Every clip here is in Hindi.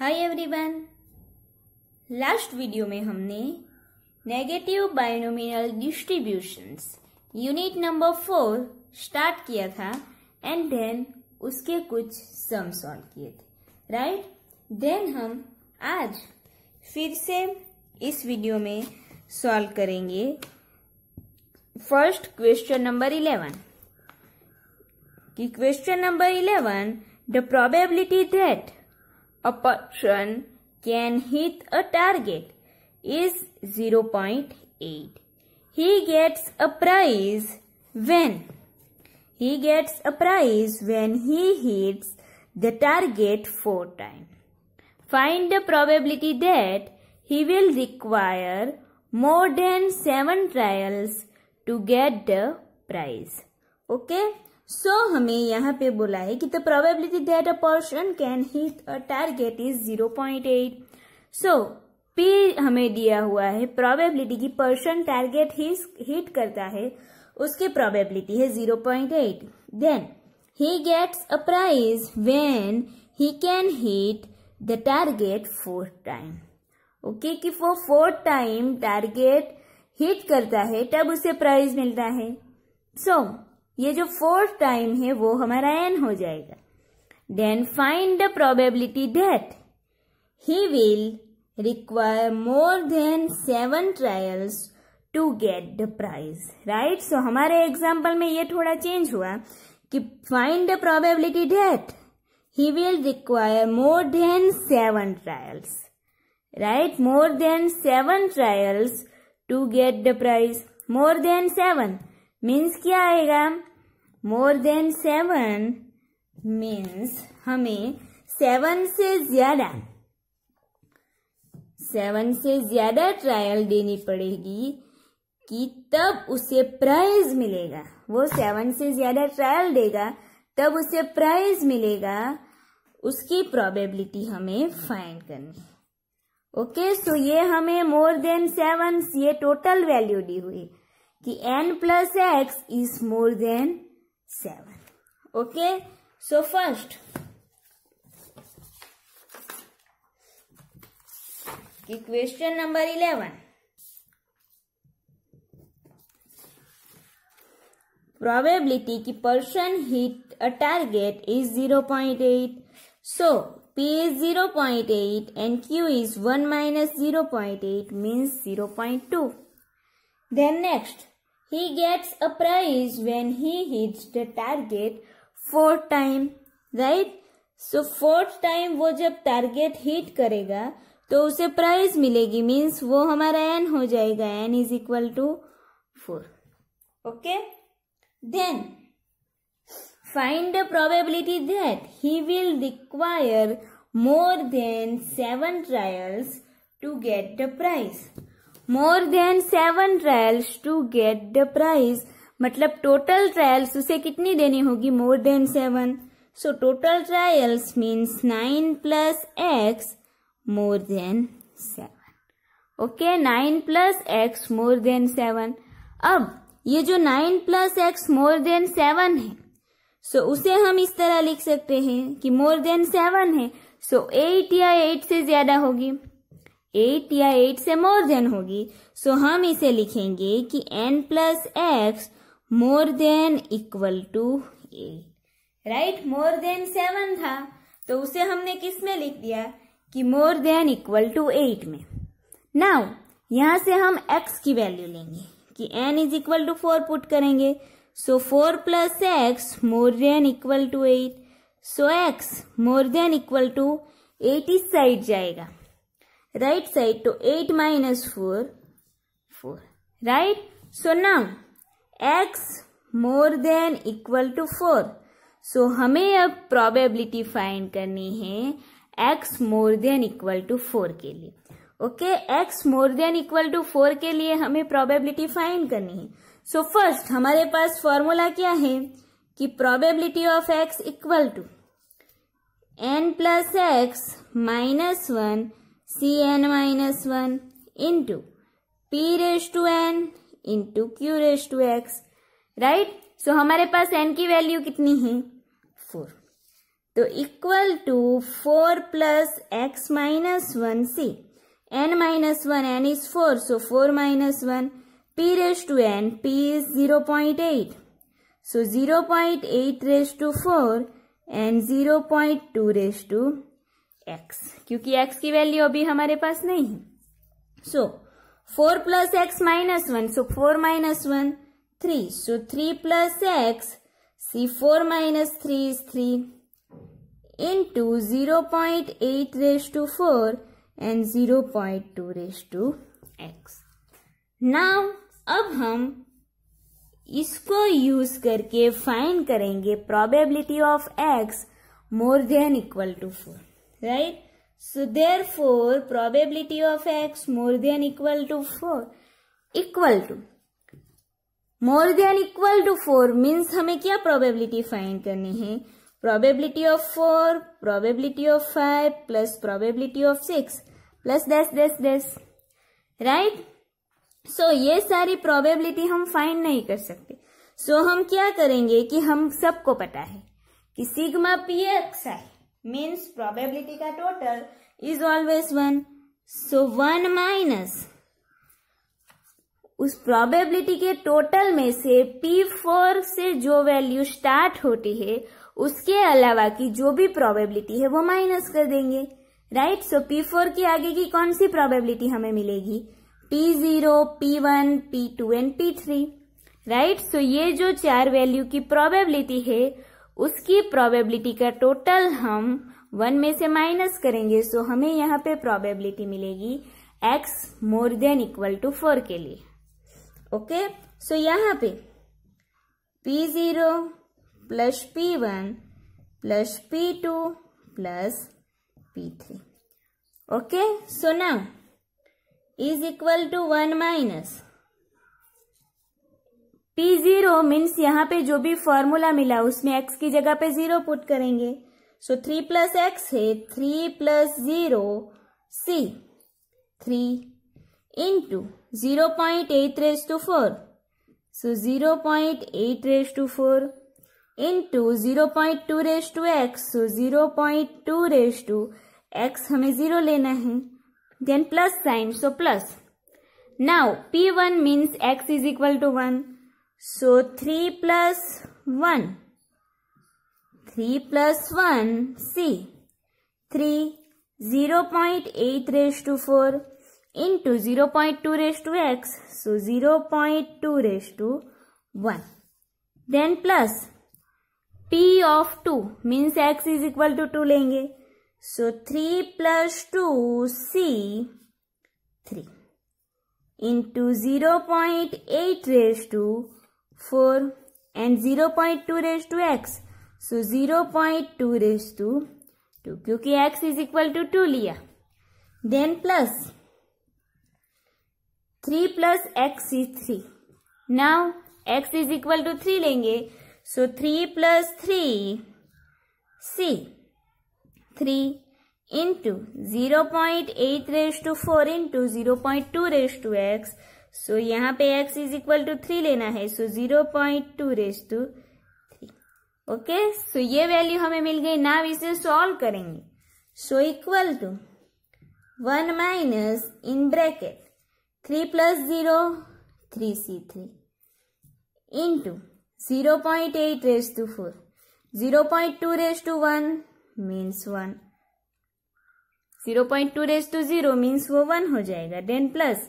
हाय एवरीवन लास्ट वीडियो में हमने negative binomial distributions unit number four start किया था एंड देन उसके कुछ सम सॉल्व किए थे राइट देन हम आज फिर से इस वीडियो में सॉल्व करेंगे फर्स्ट क्वेश्चन नंबर इलेवन कि question number eleven the probability that a person can hit a target is 0.8. He gets a prize when he gets a prize when he hits the target 4 times. Find the probability that he will require more than 7 trials to get the prize. Okay. So so, हमें यहाँ पे बोला है कि the probability that a person can hit a target is zero point eight so p हमें दिया हुआ है प्रोबेबिलिटी की पर्सन टारगेट हिट करता है उसकी प्रोबेबिलिटी है zero point eight then he gets a prize when he can hit the target fourth time okay कि वो फोर्थ टाइम टारगेट हिट करता है तब उसे प्राइज मिलता है सो so, ये जो फोर्थ टाइम है वो हमारा एन हो जाएगा then find the probability that he will require more than seven trials to get the prize right so हमारे एग्जाम्पल में ये थोड़ा चेंज हुआ कि find the probability that he will require more than seven trials right more than seven trials to get the prize more than seven means क्या आएगा मोर देन सेवन मीन्स हमें सेवन से ज्यादा सेवन से ज्यादा ट्रायल देनी पड़ेगी कि तब उसे प्राइज मिलेगा वो सेवन से ज्यादा ट्रायल देगा तब उसे प्राइज मिलेगा उसकी प्रोबेबिलिटी हमें फाइंड करनी ओके सो ये हमें मोर देन सेवन ये टोटल वैल्यू दी हुई कि n plus x is more than 7 okay so first question number 11 probability ki person hit a target is 0.8 so p is 0.8 and q is 1 minus 0.8 means 0.2 then next He gets a prize when he hits the target four time, right? So fourth time वो जब टारगेट हिट करेगा तो उसे प्राइज मिलेगी मीन्स वो हमारा एन हो जाएगा n is equal to four okay then find the probability that he will require more than seven trials to get the prize more than seven trials to get the prize मतलब टोटल ट्रायल्स उसे कितनी देनी होगी more than seven so total trials means nine plus x more than seven okay nine plus x more than seven अब ये जो nine plus x more than seven है सो so, उसे हम इस तरह लिख सकते हैं कि मोर देन सेवन है सो so, एट या एट से ज्यादा होगी एट या एट से मोर देन होगी सो so हम इसे लिखेंगे कि n plus x more than equal to eight right more than seven था तो उसे हमने किस में लिख दिया कि more than equal to eight में नाउ यहां से हम x की वैल्यू लेंगे कि n is equal to four put करेंगे so four plus x more than equal to eight so x more than equal to eight इस साइड जाएगा right side to 8 minus 4, 4. Right? So now, x more than equal to 4. So hame ab probability find karni hai x more than equal to 4 ke liye okay x more than equal to 4 ke liye hame probability find karni hai so first hamare paas formula kya hai ki probability of x equal to n plus x minus 1 C n minus one into p raise to n into q raise to x right so हमारे पास एन की वैल्यू कितनी है फोर तो equal to four plus x minus one C n minus one n is four so four minus one p raise to n p is zero point eight so zero point eight raise to four and zero point two raise to x क्योंकि एक्स की वैल्यू अभी हमारे पास नहीं है so four plus x minus one so four minus one three so three plus x C four minus three is three into zero point eight raise to four and zero point two raise to x now अब हम इसको यूज करके फाइंड करेंगे probability of x more than equal to four right? So four probability of x more than equal to four equal to more than equal to four means हमें क्या प्रोबेबिलिटी फाइंड करनी है probability of four probability of five plus probability of six plus दस दस दस राइट सो ये सारी प्रोबेबिलिटी हम फाइंड नहीं कर सकते सो so, हम क्या करेंगे कि हम सबको पता है कि sigma p x i means probability का total is always one so one minus उस प्रोबेबिलिटी के टोटल में से P4 से जो वैल्यू स्टार्ट होती है उसके अलावा की जो भी प्रोबेबिलिटी है वो माइनस कर देंगे राइट सो P4 के आगे की कौन सी प्रोबेबिलिटी हमें मिलेगी P0, P1, P2 and P3 right so ये जो चार वैल्यू की प्रोबेबिलिटी है उसकी प्रोबेबिलिटी का टोटल हम वन में से माइनस करेंगे सो हमें यहाँ पे प्रोबेबिलिटी मिलेगी x more than equal to four के लिए ओके सो यहाँ पे p zero plus p one plus p two plus p three okay so now is equal to one minus p zero means यहाँ पे जो भी फॉर्मूला मिला उसमें एक्स की जगह पे जीरो पुट करेंगे सो थ्री प्लस एक्स है three plus zero C three into zero point eight raise to four so zero point eight raise to four into zero point two raise to x so zero point two raise to x हमें जीरो लेना है then plus sign so plus now p one means x is equal to one So 3 plus 1. 3 plus 1, see. 3, 0 0.8 raised to 4 into 0 0.2 raised to x. So 0 0.2 raised to 1. Then plus p of 2 means x is equal to 2 लेंगे. So 3 plus 2 c 3 into 0 0.8 raised to 1. Four and zero point two and to x so zero point two raised to two क्योंकि x is equal to two लिया then plus three plus x is three now x is equal to three लेंगे so three plus three C three into zero point eight raise to four into zero point two raise to x so so, यहाँ पे x is equal to three लेना है so zero point two raise to three okay so ये वैल्यू हमें मिल गई नाव इसे सॉल्व करेंगे so equal to one minus in bracket three plus zero three C three into zero point eight raise to four zero point two raise to one means one zero point two raise to zero means वो वन हो जाएगा then plus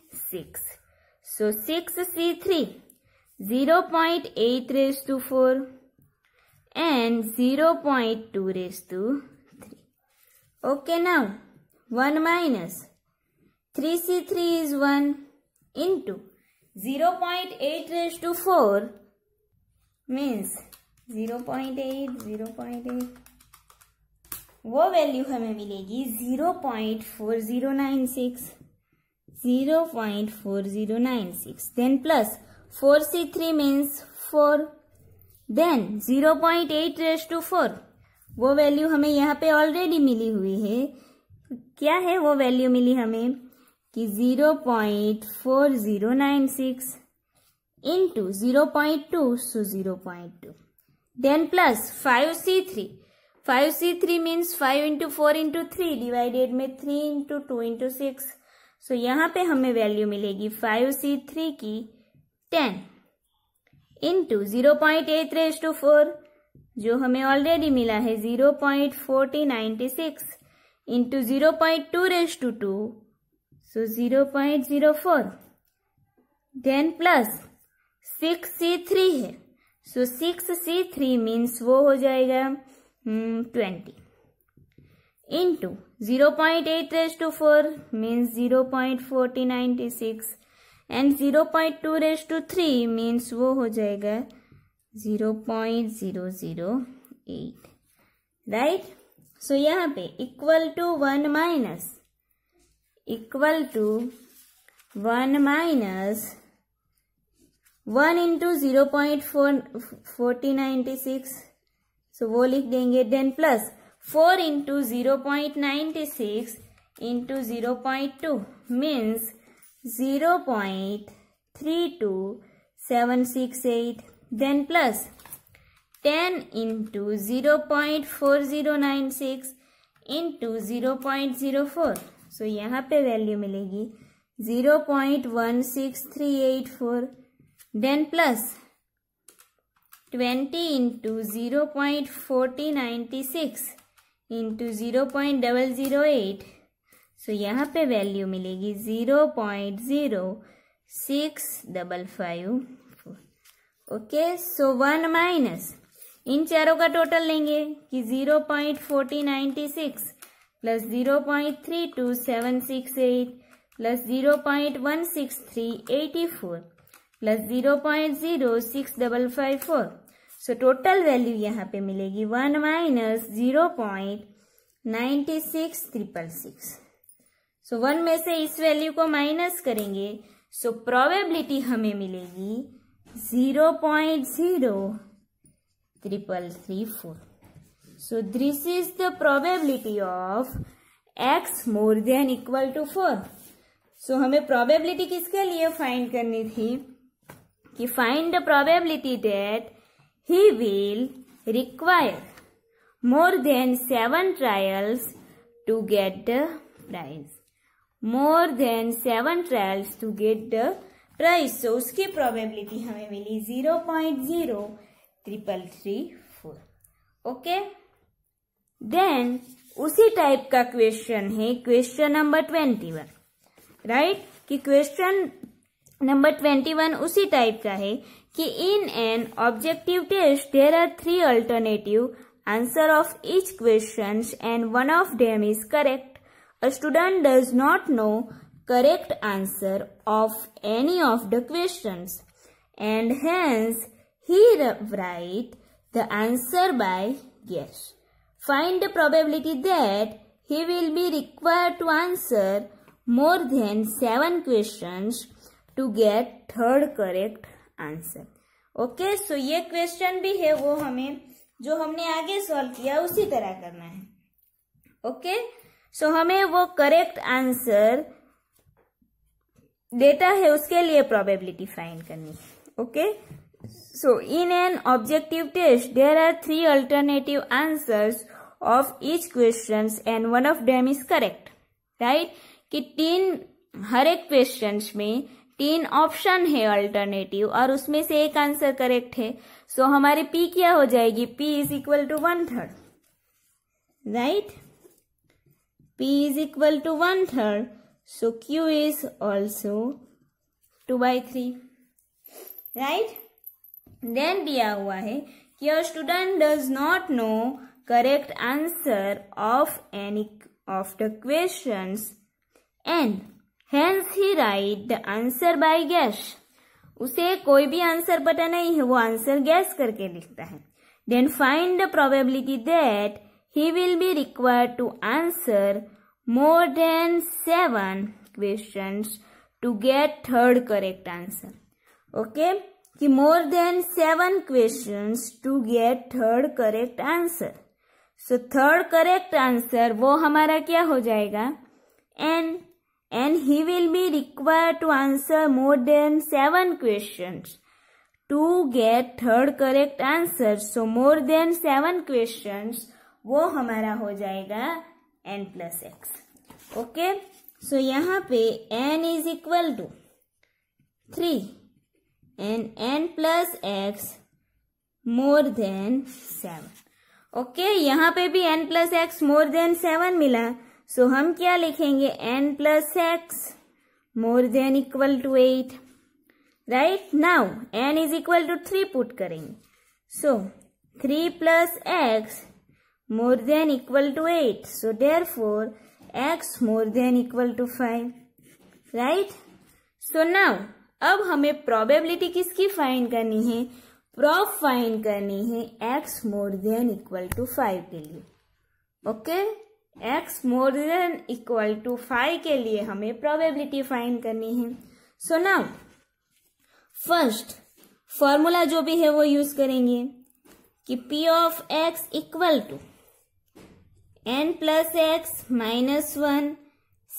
6. So 6C3, 0 0.8 raised to 4 and 0 0.2 raised to 3. Okay now, 1 minus 3C3 is 1 into 0 0.8 raised to 4 means 0 0.8, 0 0.8. वो वैल्यू हमें मिलेगी 0.4096 zero point four zero nine six. Then plus four C three means four. Then zero point eight raised to four. वो वैल्यू हमें यहाँ पे ऑलरेडी मिली हुई है क्या है वो वैल्यू मिली हमें कि zero point four zero nine six into zero point two so zero point two then plus five C three five C three means five into four into three divided में three into two into six so so, यहाँ पे हमें वैल्यू मिलेगी फाइव सी थ्री की ten into zero point eight raise to four जो हमें ऑलरेडी मिला है zero point forty ninety six into zero point two raise to two so zero point zero four then plus six C three है so six C three means वो हो जाएगा twenty hmm, into 0.8 raised to 4 means 0.4096 and 0.2 raise to three means वो हो जाएगा 0.008 राइट सो यहाँ पे equal to one minus equal to one minus one into zero point four forty ninety six so वो लिख देंगे then plus four into zero point ninety six into zero point two means zero point three two seven six eight then plus ten into zero point four zero nine six into zero point zero four so यहाँ पे वैल्यू मिलेगी zero point one six three eight four then plus twenty into zero point forty ninety six into zero point double zero eight so यहाँ पे वैल्यू मिलेगी zero point zero six double five okay so one minus इन चारों का टोटल लेंगे कि zero point forty ninety six plus zero point three two seven six eight plus zero point one six three eighty four plus zero point zero six double five four so total value यहाँ पे मिलेगी one minus zero point ninety six triple six so one में से इस वैल्यू को माइनस करेंगे सो so, प्रोबेबिलिटी हमें मिलेगी zero point zero triple three four so this is the probability of x more than equal to four so हमें प्रोबेबिलिटी किसके लिए फाइंड करनी थी कि find the probability that he will require more than 7 trials to get the prize. More than 7 trials to get the prize. So, उसकी probability हमें मिली 0.0 triple three four okay then उसी टाइप का क्वेश्चन है question number twenty one right कि क्वेश्चन नंबर ट्वेंटी वन उसी टाइप का है in an objective test there are three alternative answer of each questions and one of them is correct. A student does not know correct answer of any of the questions and hence he write the answer by guess. Find the probability that he will be required to answer more than 7 questions to get third correct answer okay so ये क्वेश्चन भी है वो हमें जो हमने आगे सॉल्व किया उसी तरह करना है ओके सो हमें वो करेक्ट आंसर डेटा है उसके लिए प्रोबेबिलिटी फाइंड करनी okay so in an objective test there are three alternative answers of each question and one of them is correct right कि तीन हर एक क्वेश्चन में तीन ऑप्शन है अल्टरनेटिव और उसमें से एक आंसर करेक्ट है सो so, हमारी पी क्या हो जाएगी p is equal to one third right p is equal to one third so q is also two by three right then दिया हुआ है कि your student does not know correct answer of any of the question and hence he write the answer by guess उसे कोई भी आंसर पता नहीं है वो आंसर गैस करके लिखता है then find the probability that he will be required to answer more than seven question to get third correct answer okay कि more than seven question to get third correct answer so third correct answer वो हमारा क्या हो जाएगा and and he will be required to answer more than 7 questions to get third correct answer. So more than 7 questions wo hamara ho jayega n plus x okay so yahan pe n is equal to 3 and n plus x more than 7 okay yahan pe bhi n plus x more than 7 mila so हम क्या लिखेंगे n plus x more than equal to eight right now n is equal to three put करेंगे so three plus x more than equal to eight so therefore x more than equal to five right so now अब हमें प्रोबेबिलिटी किसकी फाइंड करनी है प्रॉप फाइंड करनी है x more than equal to five के लिए okay okay? X more than equal to five के लिए हमें प्रोबेबिलिटी फाइंड करनी है सो नाउ फर्स्ट फॉर्मूला जो भी है वो यूज करेंगे कि p of x equal to n plus x minus one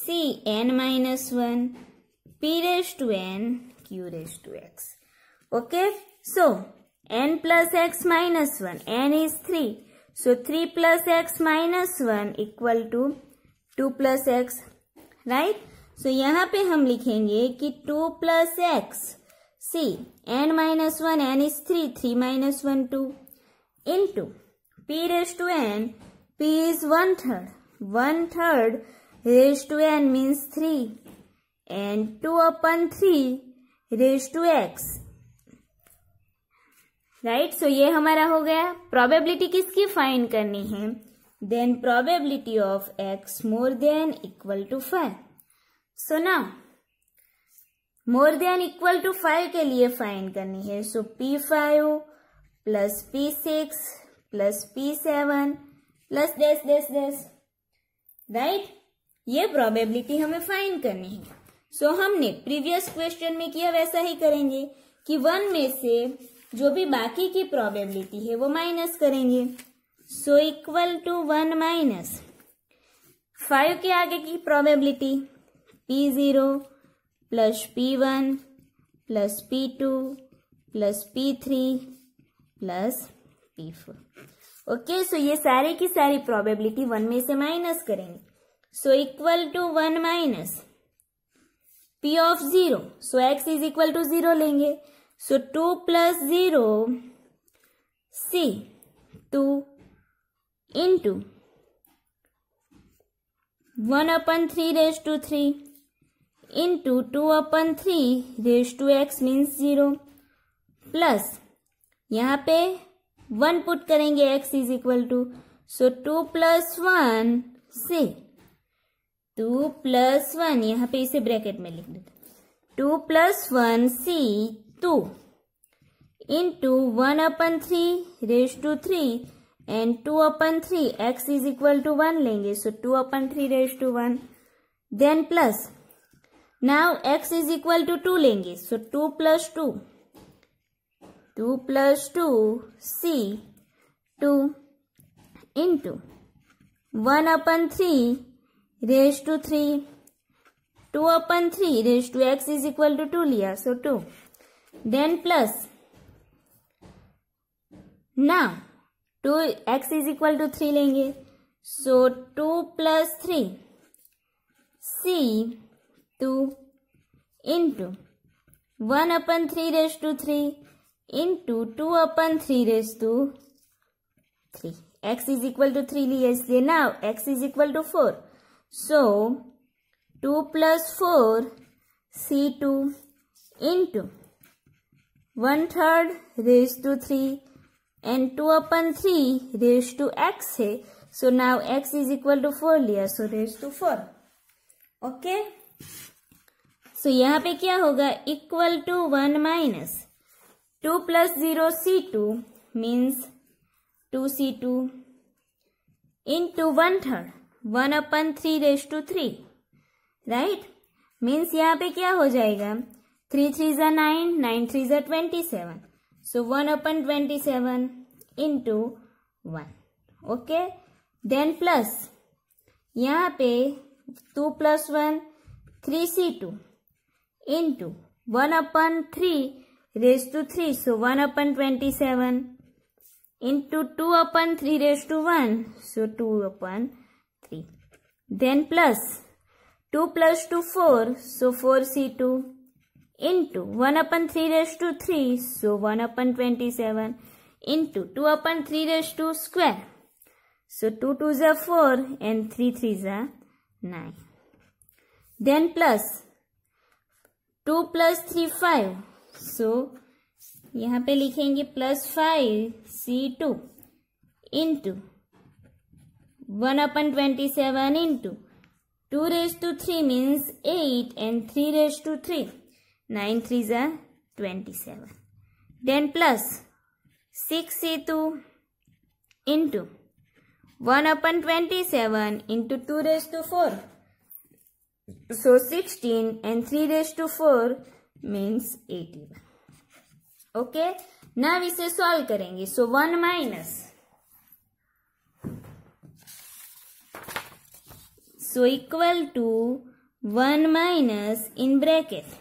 C n minus one p raise to n q raise to x okay so n plus x minus one n is three so three plus x minus one equal to two plus x right so यहाँ पे हम लिखेंगे कि two plus x c n minus one n is three three minus one two in to P raise to n p is one third one third raise to n means three n two upon three raise to x right right? So so ये हमारा हो गया प्रोबेबिलिटी किसकी फाइंड करनी है then probability of x more than equal to five so ना more than equal to five के लिए फाइंड करनी है so p five plus p six plus p seven plus दस दस दस राइट ये प्रोबेबिलिटी हमें फाइंड करनी है सो so, हमने प्रीवियस क्वेश्चन में किया वैसा ही करेंगे कि वन में से जो भी बाकी की प्रोबेबिलिटी है वो माइनस करेंगे so equal to one minus five के आगे की probability p zero plus p one plus p two plus p three plus p four okay so ये सारे की सारी प्रोबेबिलिटी वन में से माइनस करेंगे so equal to one minus p of zero so x is equal to zero लेंगे So 2 plus 0, C, 2 into 1 upon 3 raised to 3 into 2 upon 3 raised to x means 0 plus यहाँ पे 1 पुट करेंगे x is equal to so 2 plus one c 2 plus one यहाँ पे इसे ब्रैकेट में लिख देते 2 plus one c two into one upon three raise to three and two upon three x is equal to one लेंगे so two upon three raise to one then plus now x is equal to two लेंगे so two plus to two plus two c two into one upon three raise to three two upon three raise to x is equal to two लिया so two then plus now two x is equal to three लेंगे so two plus three c two into one upon three raise to three into two upon three raise to three x is equal to three लिए इसलिए ना x is equal to four so two plus four c two into one third raise to three and two upon three raise to x है so now x is equal to four लिया so raise to four okay so यहाँ पे क्या होगा equal to one minus two plus zero c two means two c two into one third one upon three raise to three right means यहाँ पे क्या हो जाएगा थ्री थ्री जा नाइन नाइन थ्री जा twenty seven so one upon twenty seven into one okay then plus यहाँ पे two plus one three c two into one upon three raise to three so one upon twenty seven into two upon three raise to one so two upon three then plus two plus two four so four c two into one upon three raise to three so one upon twenty seven into two upon three raise to square so two two जै फोर एंड थ्री थ्री जै nine then plus two plus three five so यहाँ पे लिखेंगे plus five C two into one upon twenty seven into two raise to three means eight and three raise to three nine three ज़ा twenty seven then plus six C two into one upon twenty seven into two raise to four so 16 and 3 raised to 4 means 81 okay now इसे solve करेंगे so 1 minus so equal to 1 minus in bracket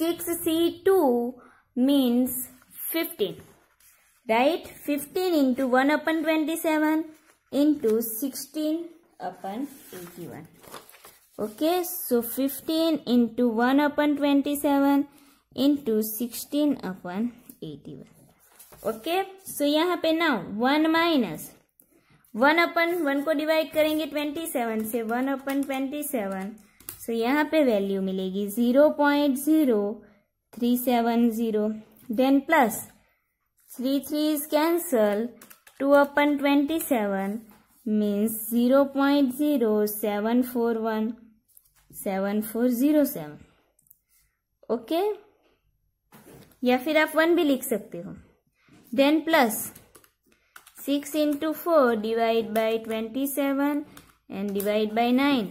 6C2 means 15. Right? 15 into 1 upon 27 into 16 upon 81. Okay, so 15 into 1 upon 27 into 16 upon 81. Okay, so यहाँ पे ना 1 माइनस वन अपन वन को डिवाइड करेंगे 27 से वन अपन 27 सो तो यहाँ पे वैल्यू मिलेगी zero point zero three seven zero then plus three three is cancel two upon twenty seven means zero point zero seven four one seven four zero seven okay या फिर आप वन भी लिख सकते हो then plus six into four divide by twenty seven and divide by nine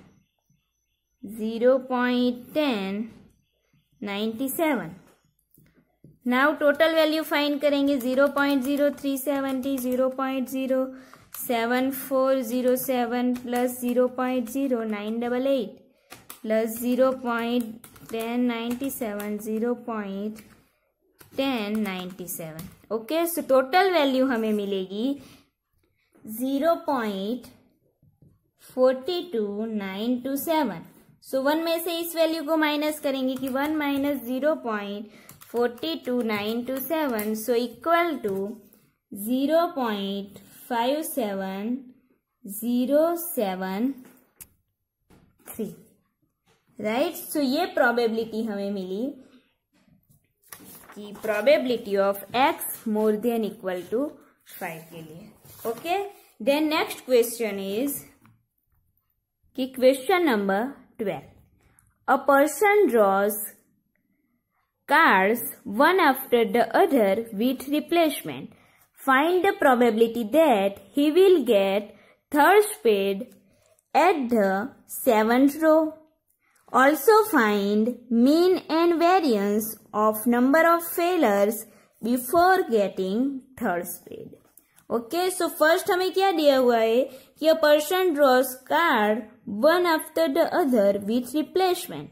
zero point ten ninety seven now total value find करेंगे zero point zero three seventy zero point zero seven four zero seven plus zero point zero nine double eight plus zero point ten ninety seven zero point ten ninety seven okay so total value हमें मिलेगी zero point forty two nine two seven so one में से इस वैल्यू को माइनस करेंगे कि one minus zero point forty two nine two seven so equal to zero point five seven zero seven three right so ये प्रोबेबिलिटी हमें मिली कि probability of x more than equal to five के लिए okay then next question is कि question number 12. A person draws cards one after the other with replacement. Find the probability that he will get third spade at the seventh row. Also find mean and variance of number of failures before getting third spade. Okay, so first, हमें क्या दिया हुआ है कि a person draws card. One after the other with replacement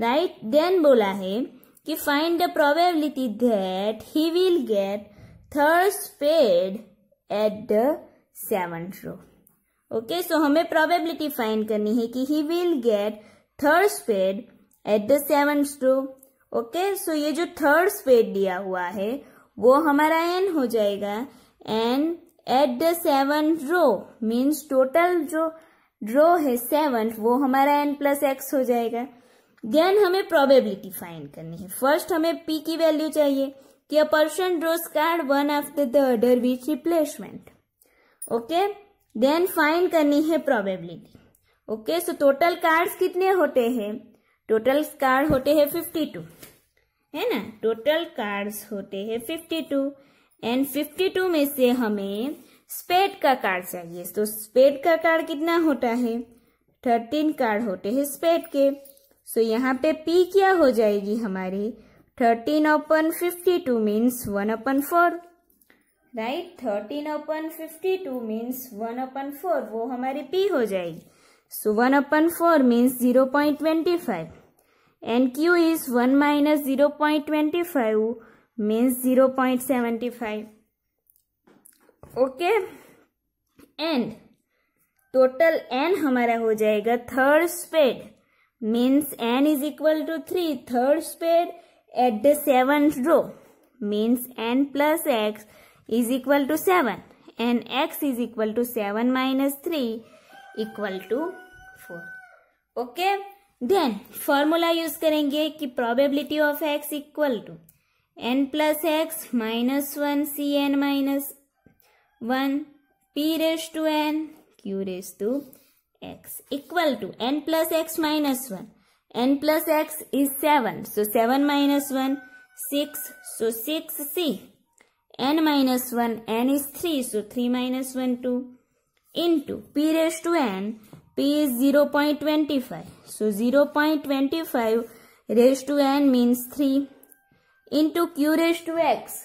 right then बोला है कि find the probability that he will get third spade at the seventh draw okay so हमें प्रोबेबिलिटी फाइंड करनी है कि he will get third spade at the seventh draw okay so ये जो थर्ड स्पेड दिया हुआ है वो हमारा एन हो जाएगा n at the seventh draw means total जो ड्रो है सेवन वो हमारा एन प्लस एक्स हो जाएगा देन हमें प्रोबेबिलिटी फाइंड करनी है फर्स्ट हमें पी की वैल्यू चाहिए कि a person draws card one after the other with replacement okay then find करनी है probability okay so total cards कितने होते हैं टोटल कार्ड होते हैं फिफ्टी टू है ना टोटल कार्ड्स होते हैं fifty two and fifty two में से हमें स्पेड का कार्ड चाहिए तो स्पेड का कार्ड कितना होता है थर्टीन कार्ड होते हैं स्पेड के सो यहाँ पे पी क्या हो जाएगी हमारी thirteen upon fifty two means one upon four right thirteen upon fifty two means one upon four वो हमारी पी हो जाएगी so one upon four means zero point twenty five and q is one minus zero point twenty five means zero point seventy five okay and total n हमारा हो जाएगा third spade means n is equal to three third spade at the seventh draw means n plus x is equal to seven and x is equal to seven minus three equal to four okay then formula use करेंगे कि probability of x equal to n plus x minus one C n minus 1 p raised to n q raised to x equal to n plus x minus 1. n plus x is 7. So 7 minus 1, 6. So 6c. n minus 1, n is 3. So 3 minus 1, 2 into p raised to n. p is 0 0.25. So 0 0.25 raised to n means 3 into q raised to x.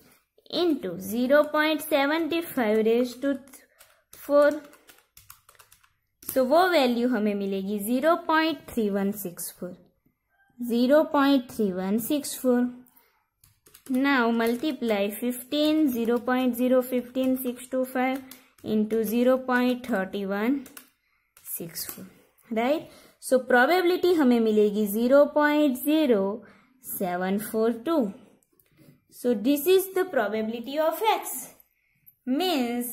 Into zero point seventy five raise to four so वो वैल्यू हमें मिलेगी zero point three one six four zero point three one six four now multiply fifteen zero point zero fifteen six two five into zero point thirty one six four right so probability हमें मिलेगी zero point zero seven four two So this is the probability of x. Means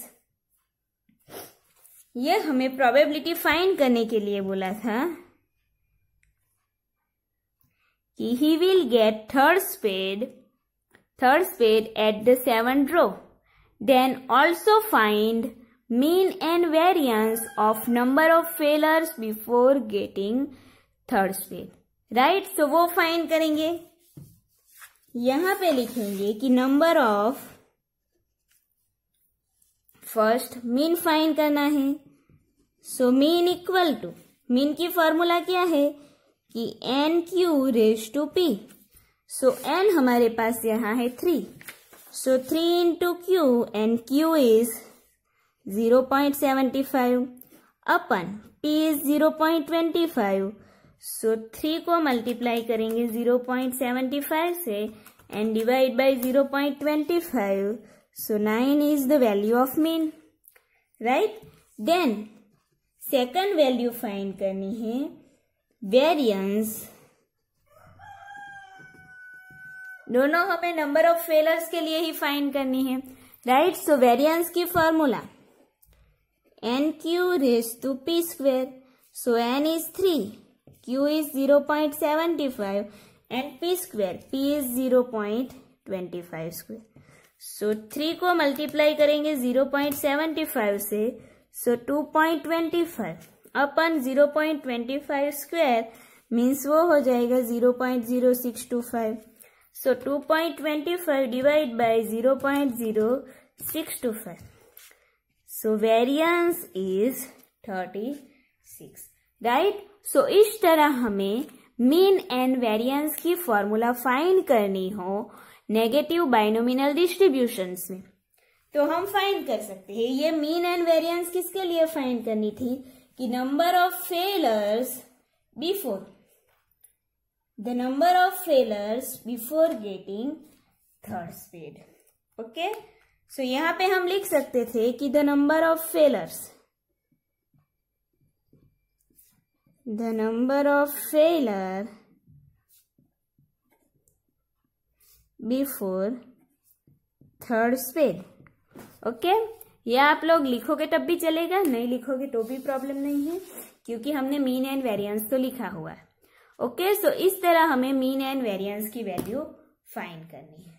यह हमें प्रोबेबिलिटी फाइंड करने के लिए बोला था कि he will get third spade third spade at the seven draw then also find mean and variance of number of failures before getting third speed right so वो find करेंगे यहां पे लिखेंगे कि number of first mean find करना है so mean equal to mean की फॉर्मूला क्या है कि n q raise to p so n हमारे पास यहां है three so three into q n q is zero point seventy five अपन p is zero point twenty five so so, three को मल्टीप्लाई करेंगे जीरो पॉइंट सेवेंटी फाइव से and divide by zero point twenty five so nine is the value of mean right then second value find करनी है वेरियंस दोनों हमें नंबर ऑफ फेलर्स के लिए ही फाइंड करनी है राइट सो वेरियंस की formula n q raise to p square so n is three q is zero point seventy five and p square p is zero point twenty five square so three को मल्टीप्लाई करेंगे जीरो पॉइंट सेवेंटी फाइव से so two point twenty five अपन zero point twenty five square means वो हो जाएगा zero point zero six two five so two point twenty five divide by zero point zero six two five so variance is thirty six right so so, इस तरह हमें मीन एंड वेरिएंस की फॉर्मूला फाइंड करनी हो नेगेटिव बाइनोमिनल डिस्ट्रीब्यूशंस में तो हम फाइंड कर सकते हैं ये मीन एंड वेरिएंस किसके लिए फाइंड करनी थी कि number of failures before the number of failures before getting third spade okay so यहाँ पे हम लिख सकते थे कि the number of failures the number of failure before third spade okay यह आप लोग लिखोगे तब भी चलेगा नहीं लिखोगे तो भी प्रॉब्लम नहीं है क्योंकि हमने मीन एंड वेरिएंस तो लिखा हुआ है ओके सो इस तरह हमें मीन एंड वेरिएंस की वैल्यू फाइंड करनी है